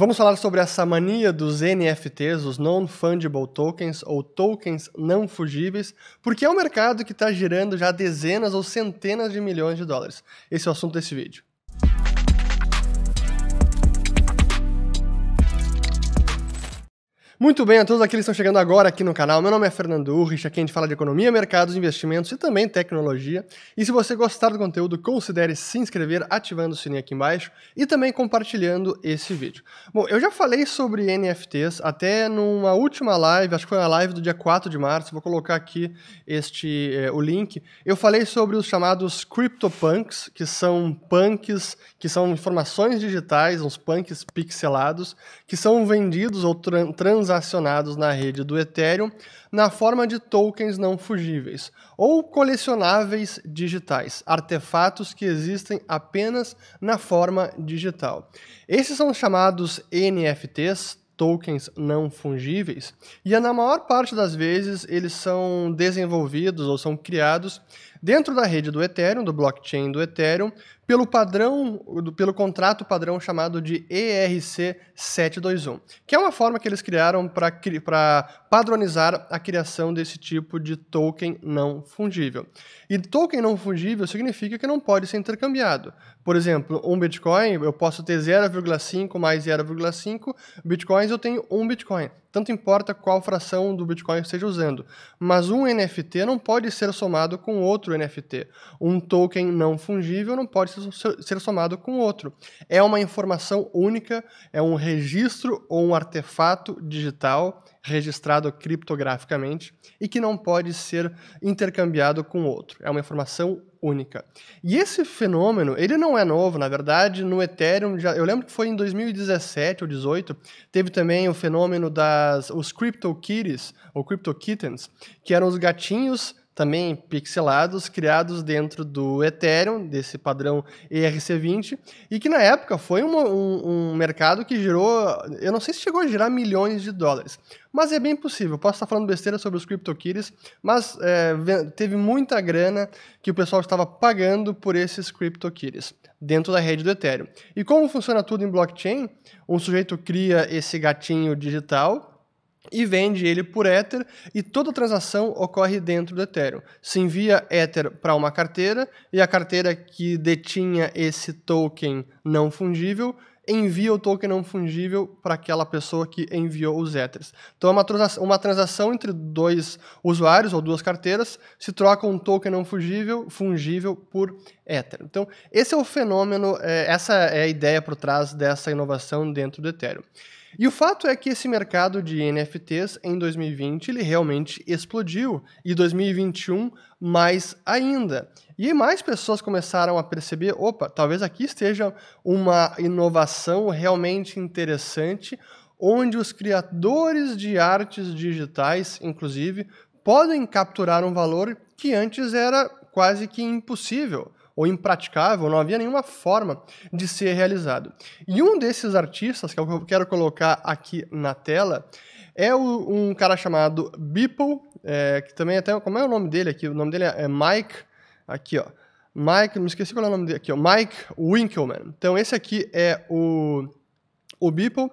Vamos falar sobre essa mania dos NFTs, os Non-Fungible Tokens, ou tokens não fugíveis, porque é um mercado que está girando já dezenas ou centenas de milhões de dólares. Esse é o assunto desse vídeo. Muito bem, a todos aqueles que estão chegando agora aqui no canal, meu nome é Fernando Urrich, aqui a gente fala de economia, mercados, investimentos e também tecnologia. E se você gostar do conteúdo, considere se inscrever ativando o sininho aqui embaixo e também compartilhando esse vídeo. Bom, eu já falei sobre NFTs até numa última live, acho que foi a live do dia 4 de março, vou colocar aqui este eh, o link. Eu falei sobre os chamados CryptoPunks, que são punks, que são informações digitais, uns punks pixelados, que são vendidos ou tran trans transacionados na rede do Ethereum na forma de tokens não fugíveis ou colecionáveis digitais, artefatos que existem apenas na forma digital. Esses são chamados NFTs, tokens não fungíveis, e na maior parte das vezes eles são desenvolvidos ou são criados dentro da rede do Ethereum, do blockchain do Ethereum, pelo padrão, pelo contrato padrão chamado de ERC 721, que é uma forma que eles criaram para padronizar a criação desse tipo de token não fungível. E token não fungível significa que não pode ser intercambiado. Por exemplo, um Bitcoin eu posso ter 0,5 mais 0,5 Bitcoins, eu tenho um Bitcoin tanto importa qual fração do Bitcoin esteja usando. Mas um NFT não pode ser somado com outro NFT. Um token não fungível não pode ser somado com outro. É uma informação única, é um registro ou um artefato digital registrado criptograficamente e que não pode ser intercambiado com outro. É uma informação única. E esse fenômeno, ele não é novo, na verdade, no Ethereum, já, eu lembro que foi em 2017 ou 18, teve também o fenômeno das os CryptoKitties, ou CryptoKittens, que eram os gatinhos também pixelados, criados dentro do Ethereum, desse padrão ERC20, e que na época foi um, um, um, mercado que gerou, eu não sei se chegou a gerar milhões de dólares, mas é bem possível. Posso estar falando besteira sobre os CryptoKitties, mas é, teve muita grana que o pessoal estava pagando por esses CryptoKitties dentro da rede do Ethereum. E como funciona tudo em blockchain? Um sujeito cria esse gatinho digital e vende ele por Ether e toda transação ocorre dentro do Ethereum. Se envia Ether para uma carteira e a carteira que detinha esse token não fungível envia o token não fungível para aquela pessoa que enviou os Ethers. Então é uma transação, uma transação entre dois usuários ou duas carteiras, se troca um token não fungível, fungível por Ether. Então esse é o fenômeno, é, essa é a ideia por trás dessa inovação dentro do Ethereum. E o fato é que esse mercado de NFTs em 2020 ele realmente explodiu e 2021 mais ainda. E mais pessoas começaram a perceber, opa, talvez aqui esteja uma inovação realmente interessante, onde os criadores de artes digitais, inclusive, podem capturar um valor que antes era quase que impossível ou impraticável, não havia nenhuma forma de ser realizado. E um desses artistas, é que eu quero colocar aqui na tela, é o, um cara chamado Beeple, é, que também é até. Como é o nome dele aqui? O nome dele é Mike. Aqui, ó. Mike, me esqueci qual é o nome dele aqui, ó, Mike Winkelmann. Então esse aqui é o o Beeple,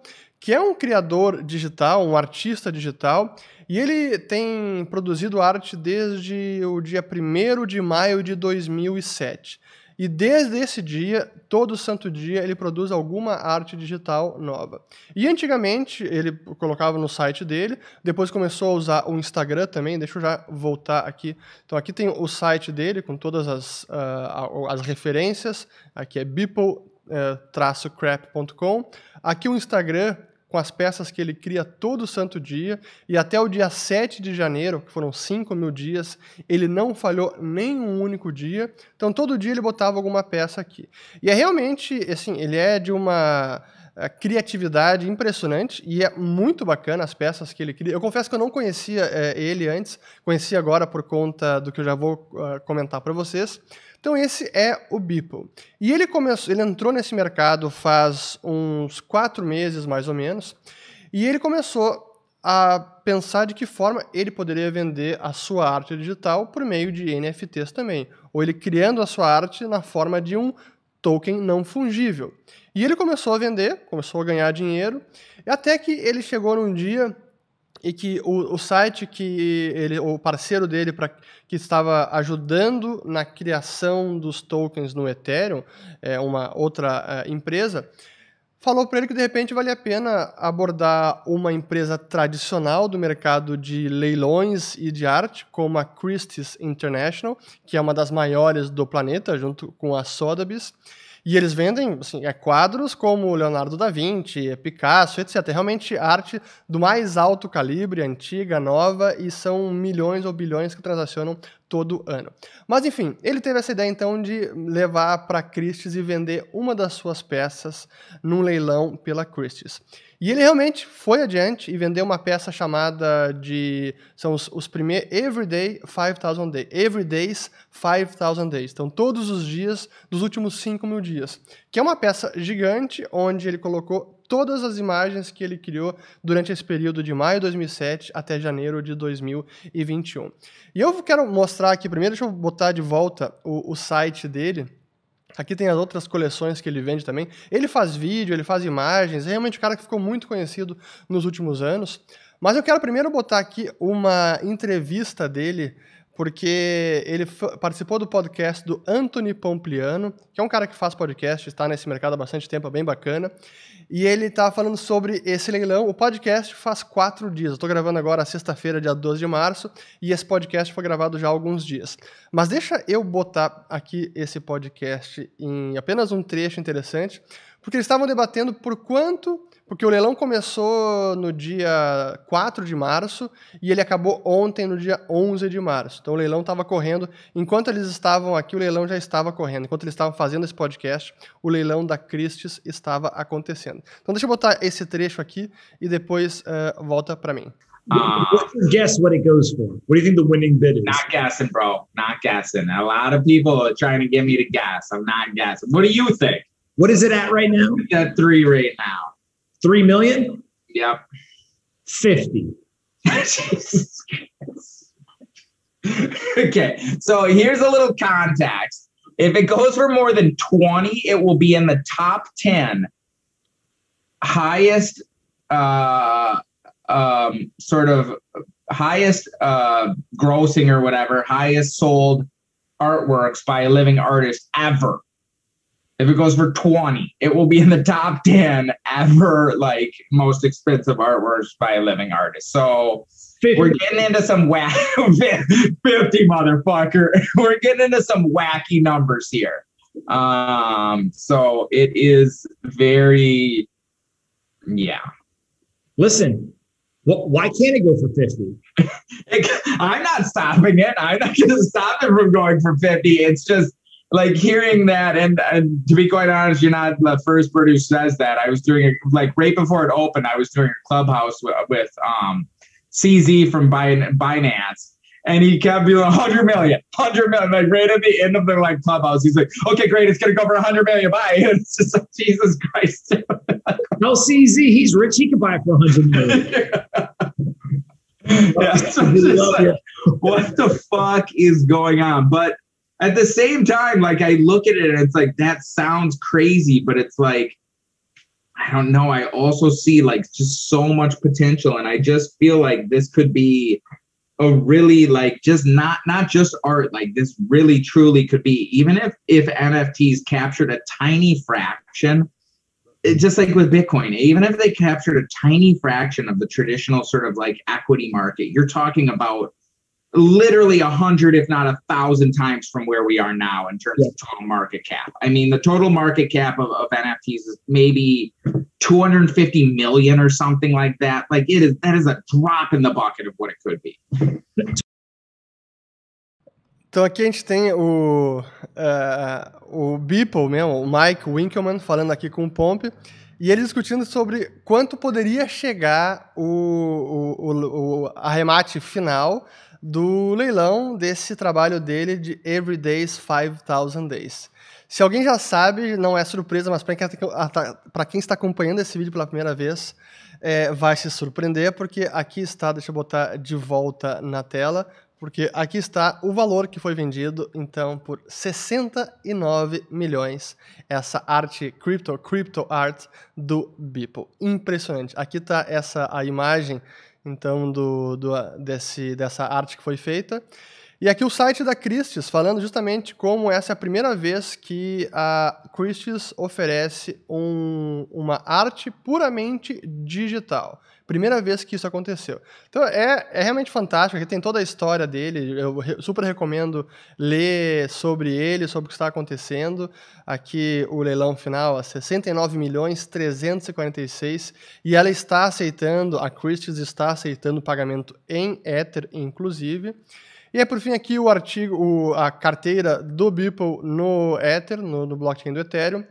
que é um criador digital, um artista digital, e ele tem produzido arte desde o dia 1 de maio de 2007. E desde esse dia, todo santo dia, ele produz alguma arte digital nova. E antigamente, ele colocava no site dele, depois começou a usar o Instagram também, deixa eu já voltar aqui. Então aqui tem o site dele, com todas as, uh, as referências, aqui é beeple-crap.com. Eh, aqui o Instagram, com as peças que ele cria todo santo dia, e até o dia 7 de janeiro, que foram 5 mil dias, ele não falhou nem um único dia. Então, todo dia ele botava alguma peça aqui. E é realmente, assim, ele é de uma eh, criatividade impressionante e é muito bacana as peças que ele cria. Eu confesso que eu não conhecia é, ele antes, conheci agora por conta do que eu já vou uh, comentar para vocês. Então esse é o Beeple. E ele começou, ele entrou nesse mercado faz uns quatro meses mais ou menos, e ele começou a pensar de que forma ele poderia vender a sua arte digital por meio de NFTs também, ou ele criando a sua arte na forma de um token não fungível. E ele começou a vender, começou a ganhar dinheiro, até que ele chegou num dia e que o, o site que ele, o parceiro dele pra, que estava ajudando na criação dos tokens no Ethereum, é uma outra é, empresa, falou para ele que de repente valia a pena abordar uma empresa tradicional do mercado de leilões e de arte, como a Christie's International, que é uma das maiores do planeta, junto com a Sotheby's e eles vendem, assim, é quadros como Leonardo da Vinci, é Picasso, etc. É realmente arte do mais alto calibre, antiga, nova, e são milhões ou bilhões que transacionam todo ano. Mas enfim, ele teve essa ideia então de levar para Christie's e vender uma das suas peças num leilão pela Christie's. E ele realmente foi adiante e vendeu uma peça chamada de. São os, os primeiros. Everyday 5000 Days. Everydays 5000 Days. Então, todos os dias dos últimos 5 mil dias. Que é uma peça gigante onde ele colocou todas as imagens que ele criou durante esse período de maio de 2007 até janeiro de 2021. E eu quero mostrar aqui primeiro, deixa eu botar de volta o, o site dele. Aqui tem as outras coleções que ele vende também. Ele faz vídeo, ele faz imagens, é realmente um cara que ficou muito conhecido nos últimos anos. Mas eu quero primeiro botar aqui uma entrevista dele porque ele participou do podcast do Anthony Pompliano, que é um cara que faz podcast, está nesse mercado há bastante tempo, é bem bacana. E ele está falando sobre esse leilão. O podcast faz quatro dias. Eu estou gravando agora sexta-feira, dia 12 de março, e esse podcast foi gravado já há alguns dias. Mas deixa eu botar aqui esse podcast em apenas um trecho interessante, porque eles estavam debatendo por quanto. Porque o leilão começou no dia 4 de março e ele acabou ontem, no dia 11 de março. Então o leilão estava correndo. Enquanto eles estavam aqui, o leilão já estava correndo. Enquanto eles estavam fazendo esse podcast, o leilão da Christie's estava acontecendo. Então deixa eu botar esse trecho aqui e depois uh, volta para mim. Uh, ah. What's your guess what it goes for? What do you think the winning bid is? Not guessing, bro. Not guessing. A lot of people are trying to get me to guess. I'm not guessing. What do you think? What is it at right now? At three right now. Three million? Yep. 50. okay, so here's a little context. If it goes for more than 20, it will be in the top 10 highest, uh, um, sort of highest uh, grossing or whatever, highest sold artworks by a living artist ever. If it goes for 20, it will be in the top 10 ever like most expensive artworks by a living artist. So 50. we're getting into some wack 50 motherfucker. We're getting into some wacky numbers here. Um, so it is very yeah. Listen, why can't it go for 50? I'm not stopping it. I'm not going to stop it from going for 50. It's just like hearing that, and, and, to be quite honest, you're not the first bird who says that. I was doing it like right before it opened. I was doing a clubhouse with, with um, CZ from Binance, and he kept being 100 million, 100 million. Like right at the end of the like clubhouse, he's like, okay, great, it's gonna go for 100 million. Bye. And it's just like Jesus Christ. no CZ, he's rich. He could buy it for 100 million. yeah, so like, what the fuck is going on? But at the same time, like I look at it and it's like that sounds crazy, but it's like I don't know. I also see like just so much potential, and I just feel like this could be a really like just not not just art like this really truly could be even if if nfts captured a tiny fraction it, just like with bitcoin even if they captured a tiny fraction of the traditional sort of like equity market you're talking about literally a hundred, if not a thousand times from where we are now in terms yeah. of total market cap. I mean, the total market cap of, of NFTs is maybe 250 million or something like that. Like it is, that is a drop in the bucket of what it could be. Então aqui a gente tem o, uh, o Beeple mesmo, o Mike Winkelmann falando aqui com o Pomp, e ele discutindo sobre quanto poderia chegar o, o, o, o arremate final do leilão desse trabalho dele de Every Days 5000 Days. Se alguém já sabe, não é surpresa, mas para tá ah, tá, quem está acompanhando esse vídeo pela primeira vez, é, vai se surpreender, porque aqui está, deixa eu botar de volta na tela, porque aqui está o valor que foi vendido, então, por 69 milhões, essa arte crypto, crypto art do Beeple. Impressionante. Aqui está essa a imagem então do, do desse, dessa arte que foi feita. E aqui o site da Christie's falando justamente como essa é a primeira vez que a Christie's oferece um, uma arte puramente digital. Primeira vez que isso aconteceu. Então é, é realmente fantástico, aqui tem toda a história dele, eu re, super recomendo ler sobre ele, sobre o que está acontecendo. Aqui o leilão final, a 69 milhões 346, e ela está aceitando, a Christie's está aceitando pagamento em Ether, inclusive. E é por fim aqui o artigo, o, a carteira do Beeple no Ether, no, no blockchain do Ethereum.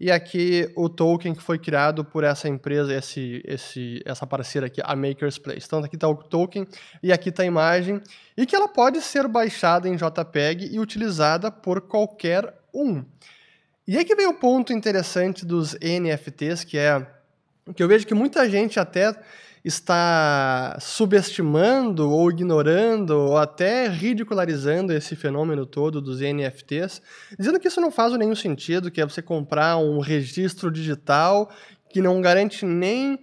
E aqui o token que foi criado por essa empresa, esse, esse, essa parceira aqui, a Maker's Place. Então aqui está o token e aqui está a imagem. E que ela pode ser baixada em JPEG e utilizada por qualquer um. E aí que vem o ponto interessante dos NFTs, que é que eu vejo que muita gente até está subestimando ou ignorando ou até ridicularizando esse fenômeno todo dos NFTs, dizendo que isso não faz nenhum sentido, que é você comprar um registro digital que não garante nem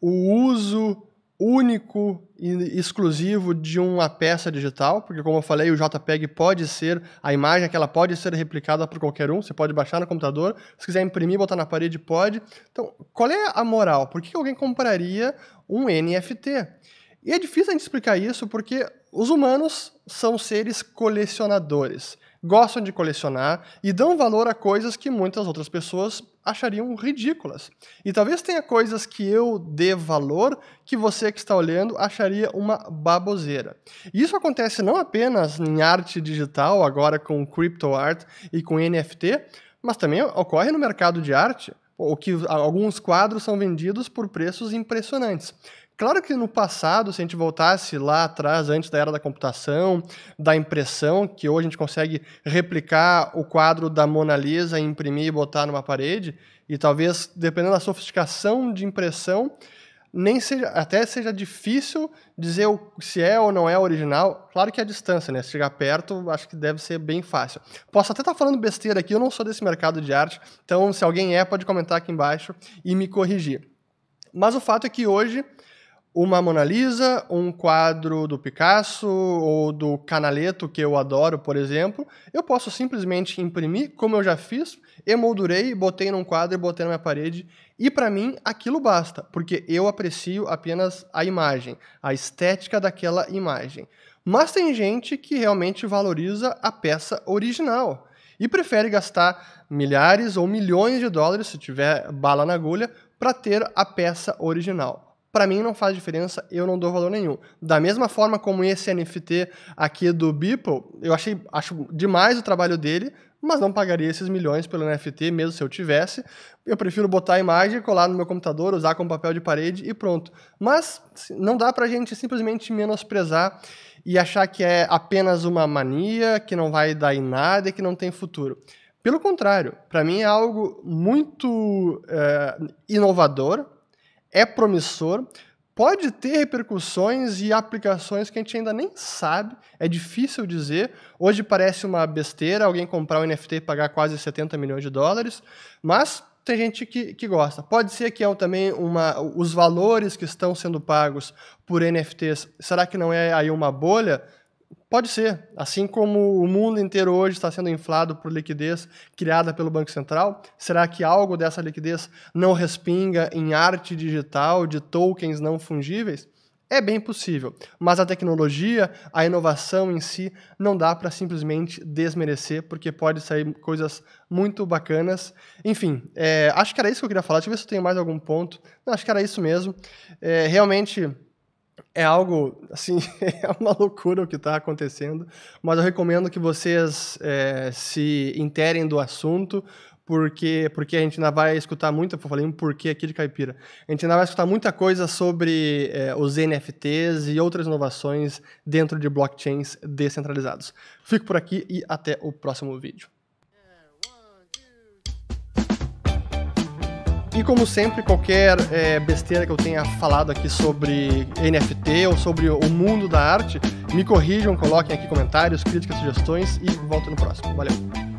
o uso único e exclusivo de uma peça digital, porque como eu falei, o JPEG pode ser, a imagem que ela pode ser replicada por qualquer um, você pode baixar no computador, se quiser imprimir, botar na parede, pode. Então, qual é a moral? Por que alguém compraria um NFT? E é difícil a gente explicar isso porque os humanos são seres colecionadores gostam de colecionar e dão valor a coisas que muitas outras pessoas achariam ridículas. E talvez tenha coisas que eu dê valor que você que está olhando acharia uma baboseira. E isso acontece não apenas em arte digital, agora com art e com NFT, mas também ocorre no mercado de arte ou que alguns quadros são vendidos por preços impressionantes. Claro que no passado, se a gente voltasse lá atrás, antes da era da computação, da impressão, que hoje a gente consegue replicar o quadro da Mona Lisa, imprimir e botar numa parede, e talvez, dependendo da sofisticação de impressão, nem seja, até seja difícil dizer se é ou não é original. Claro que é a distância, né? Se chegar perto, acho que deve ser bem fácil. Posso até estar tá falando besteira aqui, eu não sou desse mercado de arte, então se alguém é, pode comentar aqui embaixo e me corrigir. Mas o fato é que hoje uma Mona Lisa, um quadro do Picasso ou do Canaletto, que eu adoro, por exemplo, eu posso simplesmente imprimir, como eu já fiz, emoldurei, botei num quadro e botei na minha parede, e para mim aquilo basta, porque eu aprecio apenas a imagem, a estética daquela imagem. Mas tem gente que realmente valoriza a peça original e prefere gastar milhares ou milhões de dólares, se tiver bala na agulha, para ter a peça original para mim não faz diferença, eu não dou valor nenhum. Da mesma forma como esse NFT aqui do Beeple, eu achei acho demais o trabalho dele, mas não pagaria esses milhões pelo NFT, mesmo se eu tivesse. Eu prefiro botar a imagem, colar no meu computador, usar como papel de parede e pronto. Mas não dá para a gente simplesmente menosprezar e achar que é apenas uma mania, que não vai dar em nada e que não tem futuro. Pelo contrário, para mim é algo muito é, inovador, é promissor, pode ter repercussões e aplicações que a gente ainda nem sabe, é difícil dizer. Hoje parece uma besteira alguém comprar um NFT e pagar quase 70 milhões de dólares, mas tem gente que, que gosta. Pode ser que é também uma, os valores que estão sendo pagos por NFTs, será que não é aí uma bolha? Pode ser. Assim como o mundo inteiro hoje está sendo inflado por liquidez criada pelo Banco Central, será que algo dessa liquidez não respinga em arte digital de tokens não fungíveis? É bem possível, mas a tecnologia, a inovação em si, não dá para simplesmente desmerecer, porque pode sair coisas muito bacanas. Enfim, é, acho que era isso que eu queria falar. Deixa eu ver se eu tenho mais algum ponto. Não, acho que era isso mesmo. É, realmente é algo, assim, é uma loucura o que está acontecendo, mas eu recomendo que vocês é, se interem do assunto, porque, porque a gente ainda vai escutar muita, eu falei um porquê aqui de caipira, a gente ainda vai escutar muita coisa sobre é, os NFTs e outras inovações dentro de blockchains descentralizados. Fico por aqui e até o próximo vídeo. E como sempre, qualquer é, besteira que eu tenha falado aqui sobre NFT ou sobre o mundo da arte, me corrijam, coloquem aqui comentários, críticas, sugestões e volto no próximo. Valeu!